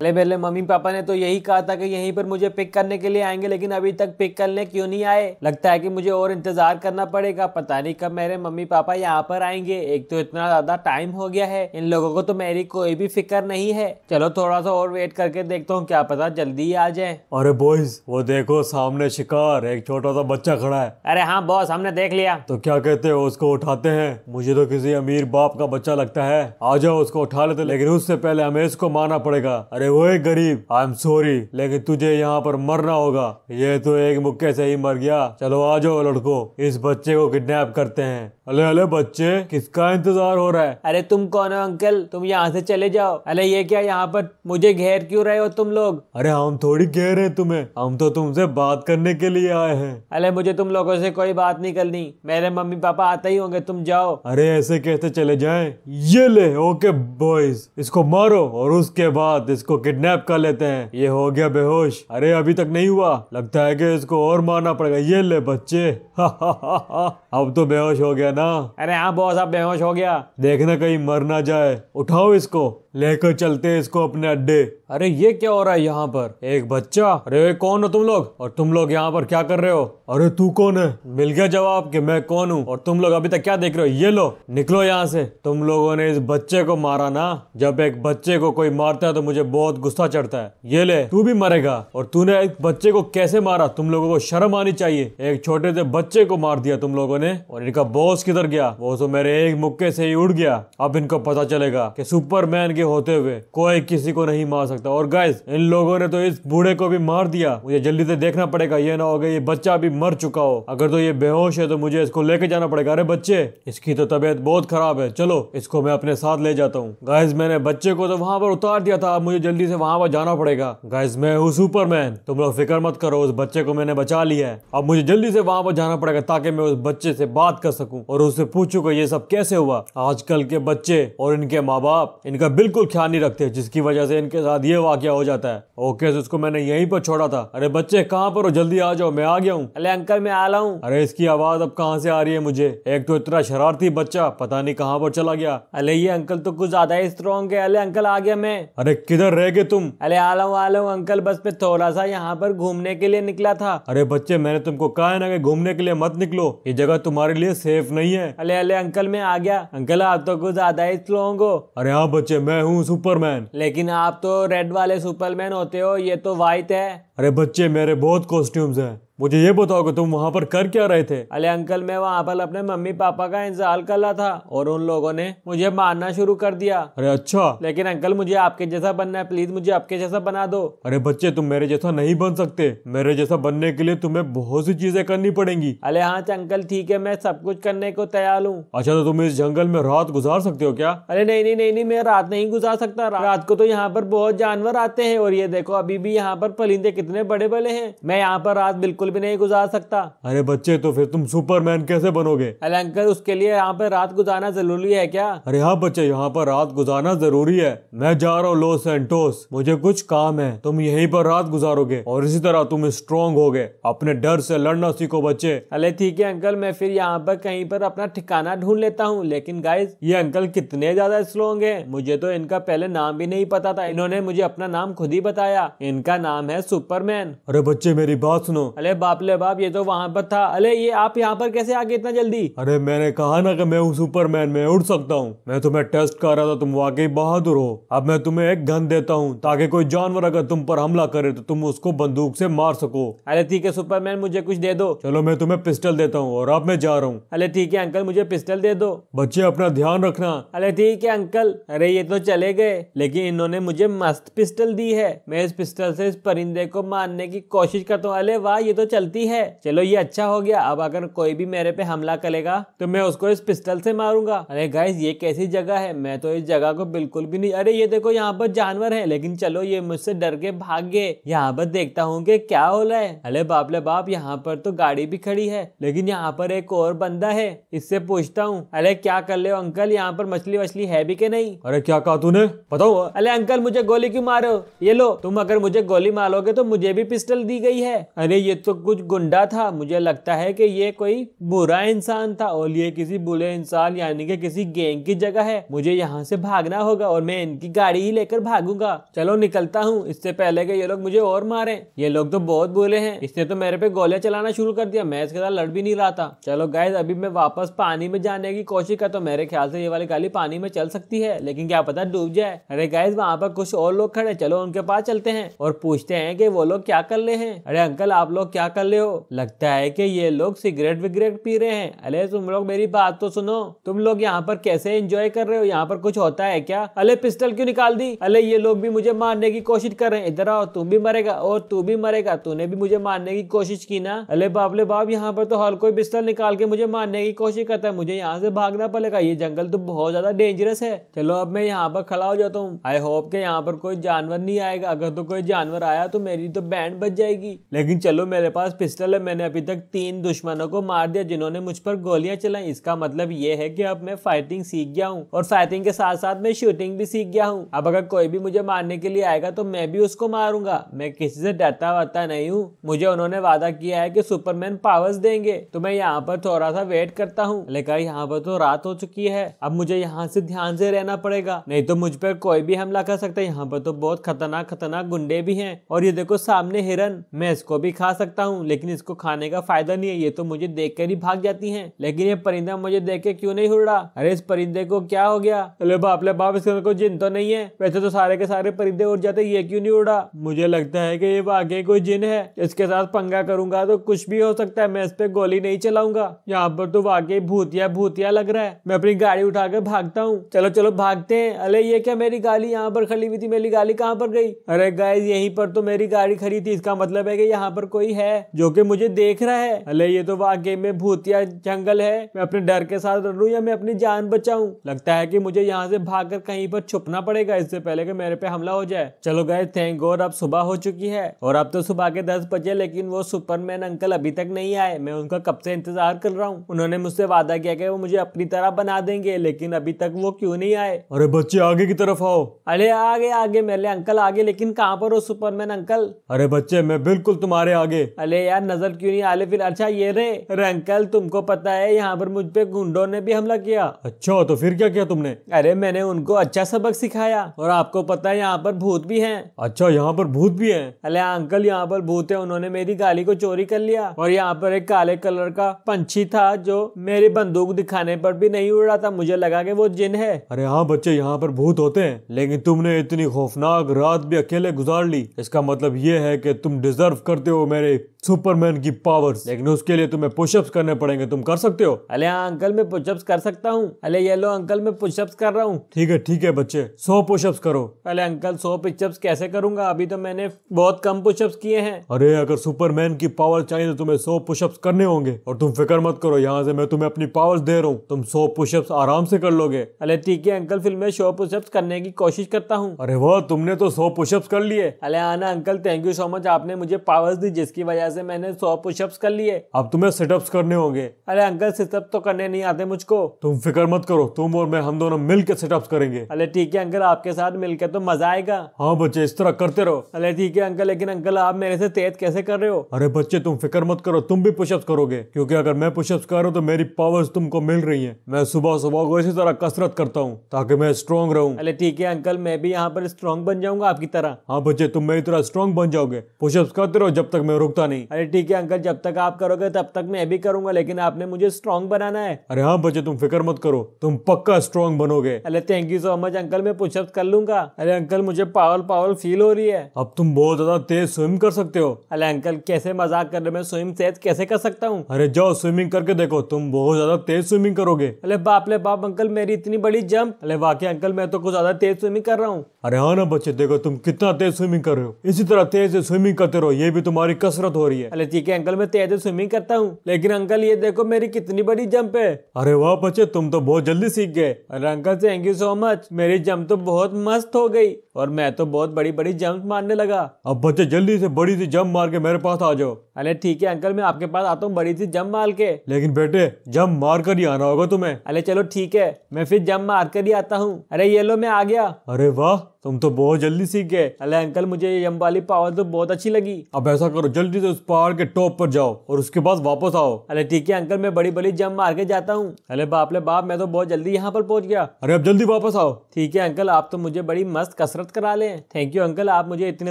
पहले पहले mummy papa ने तो यही कहा था कि यहीं पर मुझे पिक करने के लिए आएंगे लेकिन अभी तक पिक करने क्यों नहीं आए लगता है कि मुझे और इंतजार करना पड़ेगा पता नहीं कब मेरे मम्मी पापा यहाँ पर आएंगे एक तो इतना ज्यादा टाइम हो गया है इन लोगों को तो मेरी कोई भी फिक्र नहीं है चलो थोड़ा सा और वेट करके देखता हूँ क्या पता जल्दी ही आ जाए अरे बॉयज वो देखो सामने शिकार एक छोटा सा बच्चा खड़ा है अरे हाँ बॉस हमने देख लिया तो क्या कहते हो उसको उठाते हैं मुझे तो किसी अमीर बाप का बच्चा लगता है आ जाओ उसको उठा लेते लेकिन उससे पहले हमें इसको मारना पड़ेगा अरे अरे वो गरीब आई एम सॉरी लेकिन तुझे यहाँ पर मरना होगा ये तो एक मुक्के से ही मर गया चलो आ जाओ लड़को इस बच्चे को किडनैप करते हैं अले अले बच्चे किसका इंतजार हो रहा है अरे तुम कौन हो अंकल तुम यहाँ से चले जाओ अरे ये क्या यहाँ पर मुझे घेर क्यों रहे हो तुम लोग अरे हम थोड़ी घेर है तुम्हें हम तो तुमसे बात करने के लिए आए हैं अरे मुझे तुम लोगों से कोई बात नहीं करनी मेरे मम्मी पापा आते ही होंगे तुम जाओ अरे ऐसे कैसे चले जाए ये ले ओके बॉयज इसको मारो और उसके बाद इसको किडनैप कर लेते हैं ये हो गया बेहोश अरे अभी तक नहीं हुआ लगता है कि इसको और मारना पड़ेगा ये ले बच्चे अब तो बेहोश हो गया ना अरे हाँ बॉस अब बेहोश हो गया देखना कहीं मर ना जाए उठाओ इसको लेकर चलते हैं इसको अपने अड्डे अरे ये क्या हो रहा है यहाँ पर एक बच्चा अरे कौन हो तुम लोग और तुम लोग यहाँ पर क्या कर रहे हो अरे तू कौन है मिल गया जवाब कि मैं कौन हूँ और तुम लोग अभी तक क्या देख रहे हो ये लो निकलो यहाँ से तुम लोगों ने इस बच्चे को मारा ना जब एक बच्चे को कोई मारता है तो मुझे बहुत गुस्सा चढ़ता है ये ले तू भी मरेगा और तूने एक बच्चे को कैसे मारा तुम लोगों को शर्म आनी चाहिए एक छोटे से बच्चे को मार दिया तुम लोगों ने और इनका बॉस किधर गया वो तो मेरे एक मुक्के से ही उड़ गया अब इनको पता चलेगा कि सुपरमैन के होते हुए कोई किसी को नहीं मार सकता और गाइस इन लोगों ने तो इस बूढ़े को भी मार दिया मुझे जल्दी से देखना पड़ेगा ये ना हो गया ये बच्चा भी मर चुका हो अगर तो ये बेहोश है तो मुझे इसको लेके जाना पड़ेगा अरे बच्चे इसकी तो तबीयत बहुत खराब है चलो इसको मैं अपने साथ ले जाता हूँ गाइज मैंने बच्चे को तो वहां पर उतार दिया था अब मुझे जल्दी से वहां पर जाना पड़ेगा गाइज मैं हूँ सुपरमैन तुम लोग फिक्र मत करो उस बच्चे को मैंने बचा लिया है अब मुझे जल्दी से वहां पर जाना पड़ेगा ताकि मैं उस बच्चे से बात कर सकूं और उससे पूछूं कि ये सब कैसे हुआ आजकल के बच्चे और इनके माँ बाप इनका बिल्कुल बिल्कुल ख्याल नहीं रखते जिसकी वजह से इनके साथ ये वाक्य हो जाता है ओके तो मैंने यहीं पर छोड़ा था अरे बच्चे कहाँ पर हो जल्दी आ जाओ मैं आ गया हूँ अरे अंकल मैं आ रहा हूँ अरे इसकी आवाज अब कहाँ से आ रही है मुझे एक तो इतना शरारती बच्चा पता नहीं कहाँ पर चला गया अरे ये अंकल तो कुछ ज्यादा ही स्ट्रॉन्ग है अरे अंकल आ गया मैं अरे किधर रह गए तुम अरे आ रहा हूँ आ रहा हूँ अंकल बस मैं थोड़ा सा यहाँ पर घूमने के लिए निकला था अरे बच्चे मैंने तुमको कहा है ना कि घूमने के लिए मत निकलो ये जगह तुम्हारे लिए सेफ नहीं है अरे अरे अंकल मैं आ गया अंकल आप तो कुछ ज्यादा ही स्ट्रॉन्ग हो अरे हाँ बच्चे मैं मैं हूँ सुपरमैन लेकिन आप तो रेड वाले सुपरमैन होते हो ये तो वाइट है अरे बच्चे मेरे बहुत कॉस्ट्यूम्स हैं मुझे ये बताओ कि तुम वहाँ पर कर क्या रहे थे अरे अंकल मैं वहाँ पर अपने मम्मी पापा का इंतजार कर रहा था और उन लोगों ने मुझे मारना शुरू कर दिया अरे अच्छा लेकिन अंकल मुझे आपके जैसा बनना है प्लीज मुझे आपके जैसा बना दो अरे बच्चे तुम मेरे जैसा नहीं बन सकते मेरे जैसा बनने के लिए तुम्हें बहुत सी चीजें करनी पड़ेंगी अरे हाँ अंकल ठीक है मैं सब कुछ करने को तैयार हूँ अच्छा तो तुम इस जंगल में रात गुजार सकते हो क्या अरे नहीं नहीं नहीं नहीं मैं रात नहीं गुजार सकता रात को तो यहाँ पर बहुत जानवर आते हैं और ये देखो अभी भी यहाँ पर परिंदे कितने बड़े बड़े हैं मैं यहाँ पर रात बिल्कुल बिल्कुल भी नहीं गुजार सकता अरे बच्चे तो फिर तुम सुपरमैन कैसे बनोगे अरे अंकल उसके लिए यहाँ पर रात गुजारना जरूरी है क्या अरे हाँ बच्चे यहाँ पर रात गुजारना जरूरी है मैं जा रहा हूँ लॉस एंटोस मुझे कुछ काम है तुम यहीं पर रात गुजारोगे और इसी तरह तुम स्ट्रॉन्ग हो गए अपने डर से लड़ना सीखो बच्चे अरे ठीक है अंकल मैं फिर यहाँ पर कहीं पर अपना ठिकाना ढूंढ लेता हूँ लेकिन गाइज ये अंकल कितने ज्यादा स्ट्रोंग है मुझे तो इनका पहले नाम भी नहीं पता था इन्होंने मुझे अपना नाम खुद ही बताया इनका नाम है सुपरमैन अरे बच्चे मेरी बात सुनो अरे बाप ले बाप ये तो वहां पर था अरे ये आप यहाँ पर कैसे आ गए इतना जल्दी अरे मैंने कहा ना कि मैं हूँ सुपरमैन मैं उड़ सकता हूँ मैं तुम्हें टेस्ट कर रहा था तुम वाकई बहादुर हो अब मैं तुम्हें एक गन देता हूँ ताकि कोई जानवर अगर तुम पर हमला करे तो तुम उसको बंदूक से मार सको अरे ठीक है सुपरमैन मुझे कुछ दे दो चलो मैं तुम्हें पिस्टल देता हूँ और अब मैं जा रहा हूँ अरे ठीक है अंकल मुझे पिस्टल दे दो बच्चे अपना ध्यान रखना अरे ठीक है अंकल अरे ये तो चले गए लेकिन इन्होंने मुझे मस्त पिस्टल दी है मैं इस पिस्टल से इस परिंदे को मारने की कोशिश करता हूँ अरे वाह ये तो चलती है चलो ये अच्छा हो गया अब अगर कोई भी मेरे पे हमला करेगा तो मैं उसको इस पिस्टल से मारूंगा अरे गाइस ये कैसी जगह है मैं तो इस जगह को बिल्कुल भी नहीं अरे ये देखो यहाँ पर जानवर है लेकिन चलो ये मुझसे डर के भाग गए यहाँ पर देखता हूँ की क्या हो रहा है अरे बापले बाप यहाँ पर तो गाड़ी भी खड़ी है लेकिन यहाँ पर एक और बंदा है इससे पूछता हूँ अरे क्या कर ले अंकल यहाँ पर मछली वछली है भी के नहीं अरे क्या कहा तूने बताओ अरे अंकल मुझे गोली क्यों मारो ये लो तुम अगर मुझे गोली मारोगे तो मुझे भी पिस्टल दी गई है अरे ये तो कुछ गुंडा था मुझे लगता है कि ये कोई बुरा इंसान था और ये किसी बुरे इंसान यानी कि किसी गैंग की जगह है मुझे यहाँ से भागना होगा और मैं इनकी गाड़ी ही लेकर भागूंगा चलो निकलता हूँ इससे पहले कि ये लोग मुझे और मारे ये लोग तो बहुत बुरे हैं इसने तो मेरे पे गोलियां चलाना शुरू कर दिया मैं इसके साथ लड़ भी नहीं रहा था चलो गाय अभी मैं वापस पानी में जाने की कोशिश कर तो मेरे ख्याल से ये वाली गाली पानी में चल सकती है लेकिन क्या पता डूब जाए अरे गाय वहाँ पर कुछ और लोग खड़े चलो उनके पास चलते हैं और पूछते हैं कि वो लोग क्या कर रहे हैं अरे अंकल आप लोग क्या कर ले हो लगता है कि ये लोग सिगरेट विगरेट पी रहे हैं अरे तुम लोग मेरी बात तो सुनो तुम लोग यहाँ पर कैसे एंजॉय कर रहे हो यहाँ पर कुछ होता है क्या अले पिस्टल क्यों निकाल दी अले ये लोग भी मुझे मारने की कोशिश कर रहे हैं इधर आओ तुम भी मरेगा और तू भी मरेगा तूने भी मुझे मारने की कोशिश की ना अले बापले बाप यहाँ पर तो हर कोई पिस्टल निकाल के मुझे मारने की कोशिश करता है मुझे यहाँ से भागना पड़ेगा ये जंगल तो बहुत ज्यादा डेंजरस है चलो अब मैं यहाँ पर खड़ा हो जाता हूँ आई होप के यहाँ पर कोई जानवर नहीं आएगा अगर तो कोई जानवर आया तो मेरी तो बैंड बच जाएगी लेकिन चलो मेरे मेरे पास पिस्टल है मैंने अभी तक तीन दुश्मनों को मार दिया जिन्होंने मुझ पर गोलियां चलाई इसका मतलब ये है कि अब मैं फाइटिंग सीख गया हूँ और फाइटिंग के साथ साथ मैं शूटिंग भी सीख गया हूँ अब अगर कोई भी मुझे मारने के लिए आएगा तो मैं भी उसको मारूंगा मैं किसी से डरता वरता नहीं हूँ मुझे उन्होंने वादा किया है कि सुपरमैन पावर्स देंगे तो मैं यहाँ पर थोड़ा सा वेट करता हूँ लेकिन यहाँ पर तो रात हो चुकी है अब मुझे यहाँ से ध्यान से रहना पड़ेगा नहीं तो मुझ पर कोई भी हमला कर सकता है यहाँ पर तो बहुत खतरनाक खतरनाक गुंडे भी है और ये देखो सामने हिरन मैं इसको भी खा सकता सकता हूँ लेकिन इसको खाने का फायदा नहीं है ये तो मुझे देख कर ही भाग जाती है लेकिन ये परिंदा मुझे देख के क्यूँ नहीं उड़ अरे इस परिंदे को क्या हो गया अरे बाप ले बाप इसके कोई जिन तो नहीं है वैसे तो सारे के सारे परिंदे उड़ जाते ये क्यों नहीं उड़ा मुझे लगता है की ये वाकई कोई जिन है इसके साथ पंगा करूंगा तो कुछ भी हो सकता है मैं इस पे गोली नहीं चलाऊंगा यहाँ पर तो वाकई भूतिया भूतिया लग रहा है मैं अपनी गाड़ी उठा कर भागता हूँ चलो चलो भागते हैं अरे ये क्या मेरी गाड़ी यहाँ पर खड़ी हुई थी मेरी गाड़ी कहाँ पर गई अरे गाय यहीं पर तो मेरी गाड़ी खड़ी थी इसका मतलब है की यहाँ पर कोई है है जो कि मुझे देख रहा है अले ये तो वाकई में भूतिया जंगल है मैं अपने डर के साथ रू या मैं अपनी जान बचाऊ लगता है की मुझे यहाँ से भाग कहीं पर छुपना पड़ेगा इससे पहले की मेरे पे हमला हो जाए चलो गए थैंक और अब सुबह हो चुकी है और अब तो सुबह के दस बजे लेकिन वो सुपरमैन अंकल अभी तक नहीं आए मैं उनका कब से इंतजार कर रहा हूँ उन्होंने मुझसे वादा किया कि वो मुझे अपनी तरह बना देंगे लेकिन अभी तक वो क्यों नहीं आए अरे बच्चे आगे की तरफ आओ अरे आगे आगे मेरे अंकल आगे लेकिन कहाँ पर हो सुपरमैन अंकल अरे बच्चे मैं बिल्कुल तुम्हारे आगे अले यार नजर क्यों नहीं आले फिर अच्छा ये रे रंकल तुमको पता है यहाँ पर मुझ पे गुंडो ने भी हमला किया अच्छा तो फिर क्या किया तुमने अरे मैंने उनको अच्छा सबक सिखाया और आपको पता है यहाँ पर भूत भी है अच्छा यहाँ पर भूत भी है अले अंकल यहाँ पर भूत है उन्होंने मेरी गाली को चोरी कर लिया और यहाँ पर एक काले कलर का पंछी था जो मेरी बंदूक दिखाने पर भी नहीं उड़ रहा था मुझे लगा के वो जिन है अरे हाँ बच्चे यहाँ पर भूत होते हैं लेकिन तुमने इतनी खौफनाक रात भी अकेले गुजार ली इसका मतलब ये है कि तुम डिजर्व करते हो मेरे सुपरमैन की पावर्स लेकिन उसके लिए तुम्हें पुशअप्स करने पड़ेंगे तुम कर सकते हो अले हाँ अंकल मैं पुशअप्स कर सकता हूँ अले ये लो अंकल मैं पुशअप्स कर रहा हूँ ठीक है ठीक है बच्चे सौ पुशअप्स करो अले अंकल सौ पिचअप्स कैसे करूंगा अभी तो मैंने बहुत कम पुशअप्स किए हैं अरे अगर सुपरमैन की पावर चाहिए तो तुम्हें सौ पुशअप्स करने होंगे और तुम फिक्र मत करो यहाँ से मैं तुम्हें अपनी पावर्स दे रहा हूँ तुम सौ पुशअप्स आराम से कर लोगे अले ठीक है अंकल फिर मैं सौ पुशअप्स करने की कोशिश करता हूँ अरे वो तुमने तो सौ पुशअप्स कर लिए अले आना uncle thank you so much आपने मुझे पावर्स दी जिसकी वजह वजह से मैंने सौ पुशअप्स कर लिए अब तुम्हें सिटअप्स करने होंगे अरे अंकल सिटअप तो करने नहीं आते मुझको तुम फिक्र मत करो तुम और मैं हम दोनों मिल के सिटअप्स करेंगे अरे ठीक है अंकल आपके साथ मिलकर तो मजा आएगा हाँ बच्चे इस तरह करते रहो अरे ठीक है अंकल लेकिन अंकल आप मेरे से तेज कैसे कर रहे हो अरे बच्चे तुम फिक्र मत करो तुम भी पुशअप्स करोगे क्योंकि अगर मैं पुशअप्स कर रहा हूँ तो मेरी पावर्स तुमको मिल रही है मैं सुबह सुबह को इसी तरह कसरत करता हूँ ताकि मैं स्ट्रॉन्ग रहूँ अरे ठीक है अंकल मैं भी यहाँ पर स्ट्रॉन्ग बन जाऊंगा आपकी तरह हाँ बच्चे तुम मेरी तरह स्ट्रॉन्ग बन जाओगे पुशअप्स करते रहो जब तक मैं रुकता नहीं अरे ठीक है अंकल जब तक आप करोगे तब तक मैं भी करूंगा लेकिन आपने मुझे स्ट्रॉन्ग बनाना है अरे हाँ बच्चे तुम फिक्र मत करो तुम पक्का स्ट्रॉन्ग बनोगे अरे thank you so much uncle मैं पुशअप कर लूंगा अरे अंकल मुझे पावर पावर फील हो रही है अब तुम बहुत ज्यादा तेज स्विम कर सकते हो अरे अंकल कैसे मजाक कर रहे मैं स्विम तेज कैसे कर सकता हूँ अरे जाओ स्विमिंग करके देखो तुम बहुत ज्यादा तेज स्विमिंग करोगे अरे बाप ले बाप अंकल मेरी इतनी बड़ी जंप अरे वाकई अंकल मैं तो कुछ ज्यादा तेज स्विमिंग कर रहा हूँ अरे हाँ ना बच्चे देखो तुम कितना तेज स्विमिंग कर रहे हो इसी तरह तेज स्विमिंग करते रहो ये भी तुम्हारी कसरत जरूरत हो रही है अरे ठीक है अंकल मैं तेज स्विमिंग करता हूँ लेकिन अंकल ये देखो मेरी कितनी बड़ी जंप है अरे वाह बच्चे तुम तो बहुत जल्दी सीख गए अरे uncle thank you so much मेरी जंप तो बहुत मस्त हो गई और मैं तो बहुत बड़ी बड़ी जंप मारने लगा अब बच्चे जल्दी से बड़ी सी जंप मार के मेरे पास आ जाओ अरे ठीक है अंकल मैं आपके पास आता हूँ बड़ी सी जंप मार के लेकिन बेटे जंप मार कर ही आना होगा तुम्हें अरे चलो ठीक है मैं फिर जंप मार कर ही आता हूँ अरे ये लो मैं आ गया अरे वाह तुम तो बहुत जल्दी सीख गए अरे अंकल मुझे ये यम वाली पावर तो बहुत अच्छी लगी अब ऐसा करो जल्दी से उस पहाड़ के टॉप पर जाओ और उसके बाद वापस आओ अरे ठीक है अंकल मैं बड़ी बड़ी जम मार के जाता हूँ अरे बाप रे बाप मैं तो बहुत जल्दी यहाँ पर पहुँच गया अरे अब जल्दी वापस आओ ठीक है अंकल आप तो मुझे बड़ी मस्त कसरत करा ले थैंक यू अंकल आप मुझे इतने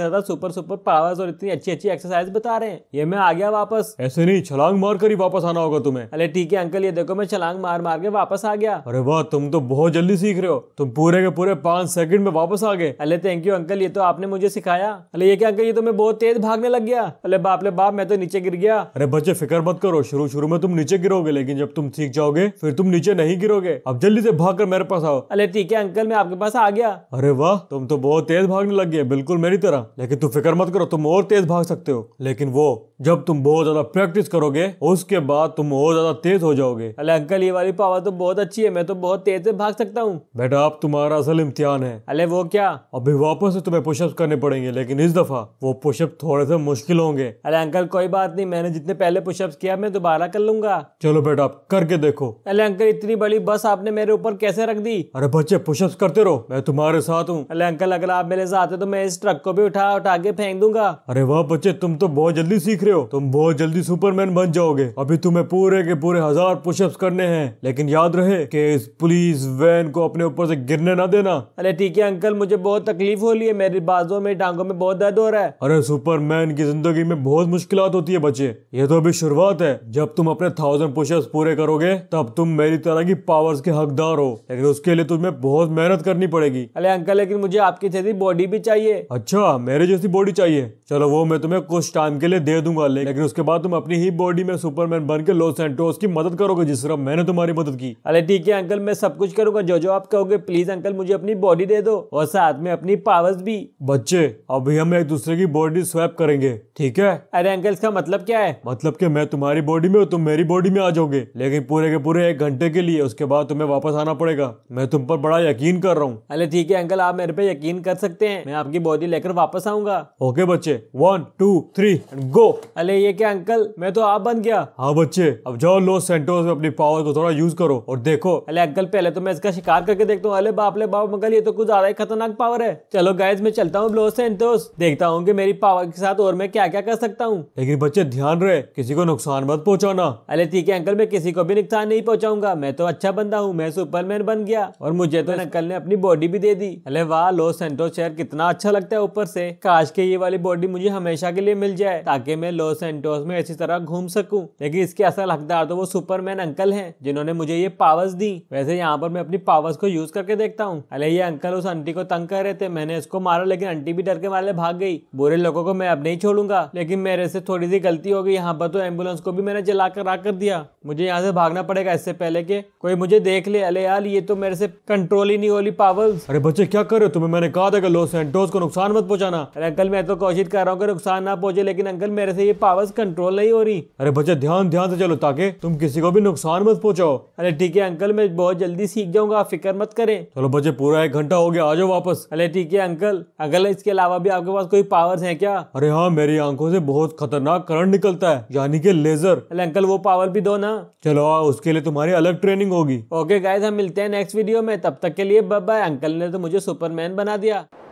ज्यादा सुपर सुपर पावर्स और इतनी अच्छी अच्छी एक्सरसाइज बता रहे हैं ये मैं आ गया वापस ऐसे नहीं छलांग मार कर ही वापस आना होगा तुम्हें अरे ठीक है अंकल ये देखो मैं छलांग मार मार के वापस आ गया अरे वाह तुम तो बहुत जल्दी सीख रहे हो तुम पूरे के पूरे पाँच सेकंड में वापस आ भागे अले थैंक यू अंकल ये तो आपने मुझे सिखाया अले ये क्या अंकल ये तो मैं बहुत तेज भागने लग गया अले बाप ले बाप मैं तो नीचे गिर गया अरे बच्चे फिक्र मत करो शुरू शुरू में तुम नीचे गिरोगे लेकिन जब तुम सीख जाओगे फिर तुम नीचे नहीं गिरोगे अब जल्दी से भाग कर मेरे पास आओ अले ठीक है अंकल मैं आपके पास आ गया अरे वाह तुम तो बहुत तेज भागने लग गए बिल्कुल मेरी तरह लेकिन तुम फिक्र मत करो तुम और तेज भाग सकते हो लेकिन वो जब तुम बहुत ज्यादा प्रैक्टिस करोगे उसके बाद तुम और ज्यादा तेज हो जाओगे अले अंकल ये वाली पावर तो बहुत अच्छी है मैं तो बहुत तेज से भाग सकता हूँ बेटा आप तुम्हारा असल इम्तिहान है अले वो क्या गया अभी वापस से तुम्हें पुशअप करने पड़ेंगे लेकिन इस दफा वो पुशअप थोड़े से मुश्किल होंगे अरे अंकल कोई बात नहीं मैंने जितने पहले पुशअप किया मैं दोबारा कर लूंगा चलो बेटा आप करके देखो अरे अंकल इतनी बड़ी बस आपने मेरे ऊपर कैसे रख दी अरे बच्चे पुशअप करते रहो मैं तुम्हारे साथ हूँ अरे अंकल अगर आप मेरे साथ है तो मैं इस ट्रक को भी उठा उठा के फेंक दूंगा अरे वाह बच्चे तुम तो बहुत जल्दी सीख रहे हो तुम बहुत जल्दी सुपरमैन बन जाओगे अभी तुम्हें पूरे के पूरे हजार पुशअप्स करने हैं लेकिन याद रहे कि इस पुलिस वैन को अपने ऊपर से गिरने ना देना अरे ठीक है अंकल मुझे बहुत तकलीफ हो रही है मेरे बाजों में टांगों में बहुत दर्द हो रहा है अरे सुपरमैन की जिंदगी में बहुत मुश्किल होती है बच्चे ये तो अभी शुरुआत है जब तुम अपने थाउजेंड पुशअप्स पूरे करोगे तब तुम मेरी तरह की पावर्स के हकदार हो लेकिन उसके लिए तुम्हें बहुत मेहनत करनी पड़ेगी अरे अंकल लेकिन मुझे आपकी जैसी बॉडी भी चाहिए अच्छा मेरे जैसी बॉडी चाहिए चलो वो मैं तुम्हें कुछ टाइम के लिए दे दूंगा लेकिन उसके बाद तुम अपनी ही बॉडी में सुपरमैन बन के लॉस एंटोस की मदद करोगे जिस तरह मैंने तुम्हारी मदद की अरे ठीक है अंकल मैं सब कुछ करूंगा जो जो आप कहोगे प्लीज अंकल मुझे अपनी बॉडी दे दो और साथ साथ में अपनी पावर्स भी बच्चे अभी हम एक दूसरे की बॉडी स्वैप करेंगे ठीक है अरे अंकल इसका मतलब क्या है मतलब कि मैं तुम्हारी बॉडी में और तुम मेरी बॉडी में आ जाओगे लेकिन पूरे के पूरे एक घंटे के लिए उसके बाद तुम्हें वापस आना पड़ेगा मैं तुम पर बड़ा यकीन कर रहा हूँ अरे ठीक है अंकल आप मेरे पे यकीन कर सकते हैं मैं आपकी बॉडी लेकर वापस आऊंगा ओके बच्चे वन टू थ्री गो अरे ये क्या अंकल मैं तो आप बन गया हाँ बच्चे अब जाओ लो सेंटोस में अपनी पावर को थोड़ा यूज करो और देखो अरे अंकल पहले तो मैं इसका शिकार करके देखता हूँ अरे बाप ले बाप अंकल ये तो कुछ ज्यादा ही खतरनाक पावर है चलो गाइज मैं चलता हूँ ब्लो सेंटोस देखता हूँ कि मेरी पावर के साथ और मैं क्या क्या कर सकता हूँ लेकिन बच्चे ध्यान रहे किसी को नुकसान मत पहुँचाना अरे ठीक है अंकल मैं किसी को भी नुकसान नहीं पहुँचाऊंगा मैं तो अच्छा बंदा हूँ मैं सुपरमैन बन गया और मुझे तो अंकल ने अपनी बॉडी भी दे दी अरे वाह लो सेंटोस शहर कितना अच्छा लगता है ऊपर से काश के ये वाली बॉडी मुझे हमेशा के लिए मिल जाए ताकि मैं लो सेंटोस में ऐसी तरह घूम सकूं लेकिन इसके असल हकदार तो वो सुपरमैन अंकल हैं जिन्होंने मुझे ये पावर्स दी वैसे यहाँ पर मैं अपनी पावर्स को यूज करके देखता हूँ अरे ये अंकल उस आंटी को तंग कर रहे थे मैंने इसको मारा लेकिन आंटी भी डर के मारे भाग गई बुरे लोगों को मैं अब नहीं छोड़ूंगा लेकिन मेरे से थोड़ी सी गलती हो गई यहाँ पर तो एम्बुलेंस को भी मैंने जला कर कर दिया मुझे यहाँ से भागना पड़ेगा इससे पहले के कोई मुझे देख ले अले यार ये तो मेरे से कंट्रोल ही नहीं होली पावल अरे बच्चे क्या कर रहे हो तुम्हें मैंने कहा था लॉस एंटोस को नुकसान मत पहुंचाना अरे अंकल मैं तो कोशिश कर रहा हूँ कि नुकसान ना पहुंचे लेकिन अंकल मेरे से ये पावर्स कंट्रोल नहीं हो रही अरे बच्चे ध्यान ध्यान से चलो ताकि तुम किसी को भी नुकसान मत पहुंचाओ अरे ठीक है अंकल मैं बहुत जल्दी सीख जाऊंगा आप फिक्र मत करें चलो बच्चे पूरा एक घंटा हो गया आ जाओ वापस बॉस अरे ठीक है अंकल अगर इसके अलावा भी आपके पास कोई पावर्स हैं क्या अरे हाँ मेरी आंखों से बहुत खतरनाक करंट निकलता है यानी कि लेजर अरे अंकल वो पावर भी दो ना चलो आ, उसके लिए तुम्हारी अलग ट्रेनिंग होगी ओके गाइज हम मिलते हैं नेक्स्ट वीडियो में तब तक के लिए बाय अंकल ने तो मुझे सुपरमैन बना दिया